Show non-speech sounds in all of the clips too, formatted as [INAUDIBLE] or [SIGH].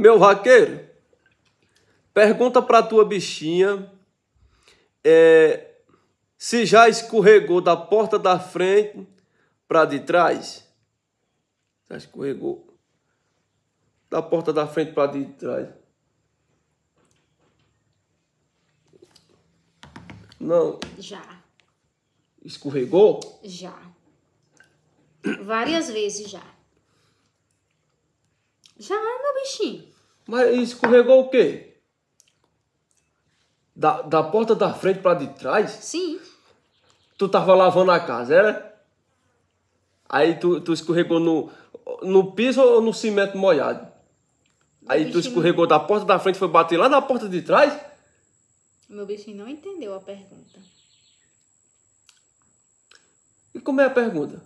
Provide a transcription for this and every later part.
Meu vaqueiro, pergunta para tua bichinha é, se já escorregou da porta da frente para de trás. Já escorregou da porta da frente para de trás. Não. Já. Escorregou? Já. Várias vezes já. Já, meu bichinho. Mas escorregou o quê? Da, da porta da frente pra de trás? Sim. Tu tava lavando a casa, era? Aí tu, tu escorregou no, no piso ou no cimento molhado? Aí tu escorregou da porta da frente foi bater lá na porta de trás? Meu bichinho não entendeu a pergunta. E como é a pergunta?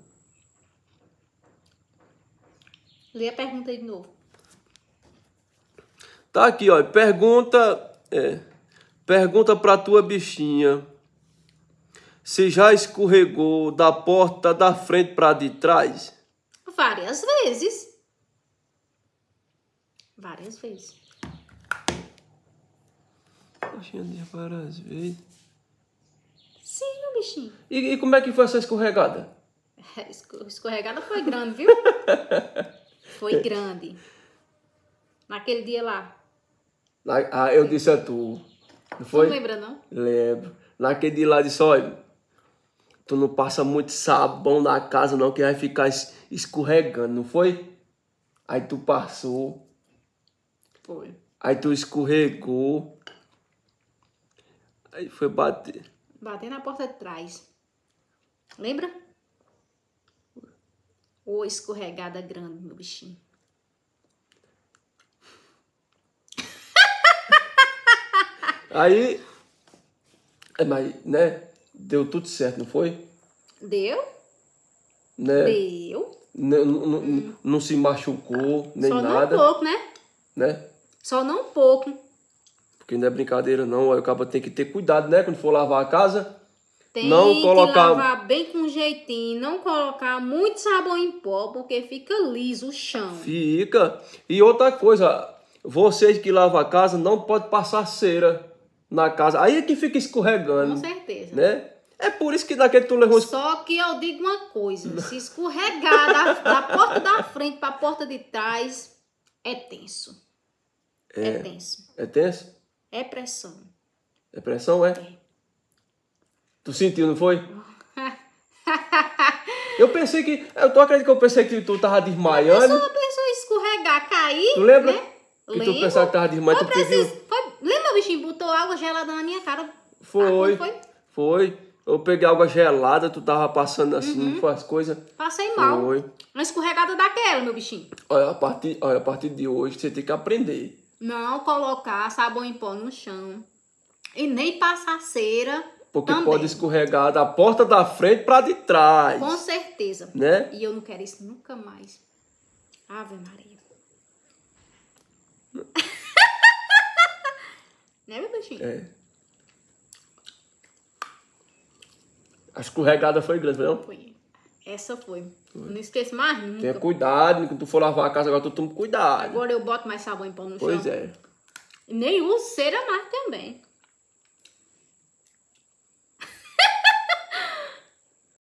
Lê a pergunta de novo. Tá aqui, ó. Pergunta, é, pergunta para tua bichinha se já escorregou da porta da frente para de trás. Várias vezes. Várias vezes. Poxinha, várias vezes. Sim, meu bichinho. E, e como é que foi essa escorregada? É, escorregada foi grande, viu? [LAUGHS] foi grande. Naquele dia lá, na, ah, eu disse a tu. Não foi? Não lembra, não? Lembro. Naquele de lá disse, olha, tu não passa muito sabão na casa não, que vai ficar escorregando, não foi? Aí tu passou. Foi. Aí tu escorregou. Aí foi bater. Bater na porta de trás. Lembra? Ô, oh, escorregada grande, meu bichinho. Aí. É, mas, né? Deu tudo certo, não foi? Deu? Né? Deu. Né, não, não, hum. não se machucou, nem Só nada. Só não um pouco, né? Né? Só não um pouco. Porque não é brincadeira, não. Aí o cabo tem que ter cuidado, né? Quando for lavar a casa. Tem não colocar... que lavar bem com jeitinho, não colocar muito sabão em pó, porque fica liso o chão. Fica. E outra coisa, vocês que lavam a casa não pode passar cera na casa. Aí é que fica escorregando. Com certeza. Né? É por isso que daqui tu levou... Só que eu digo uma coisa, se escorregar da, da porta da frente para a porta de trás, é tenso. É, é tenso. É tenso? É pressão. É pressão, é? é. Tu sentiu, não foi? [LAUGHS] eu pensei que... Eu tô acreditando que eu pensei que tu tava desmaiando. A só a pessoa escorregar, cair, Tu lembra? Né? Que Lembro. tu pensava que tava desmaiando, eu tu preciso o bichinho botou água gelada na minha cara. Foi. Ah, foi? Foi. Eu peguei água gelada, tu tava passando assim, uhum. as coisas. Passei mal. Foi. Uma escorregada daquela, meu bichinho. Olha, a partir, olha, a partir de hoje você tem que aprender. Não colocar sabão em pó no chão. E nem passar cera. Porque também. pode escorregar da porta da frente para de trás. Com certeza. Né? E eu não quero isso nunca mais. Ave Maria. [LAUGHS] Né, meu peixinho? É. A escorregada foi grande, não? Foi. Essa foi. foi. Não esqueço mais nunca. Tenha cuidado, quando tu for lavar a casa agora, tu toma cuidado. Agora eu boto mais sabão em pão no pois chão. Pois é. nem uso cera mais também.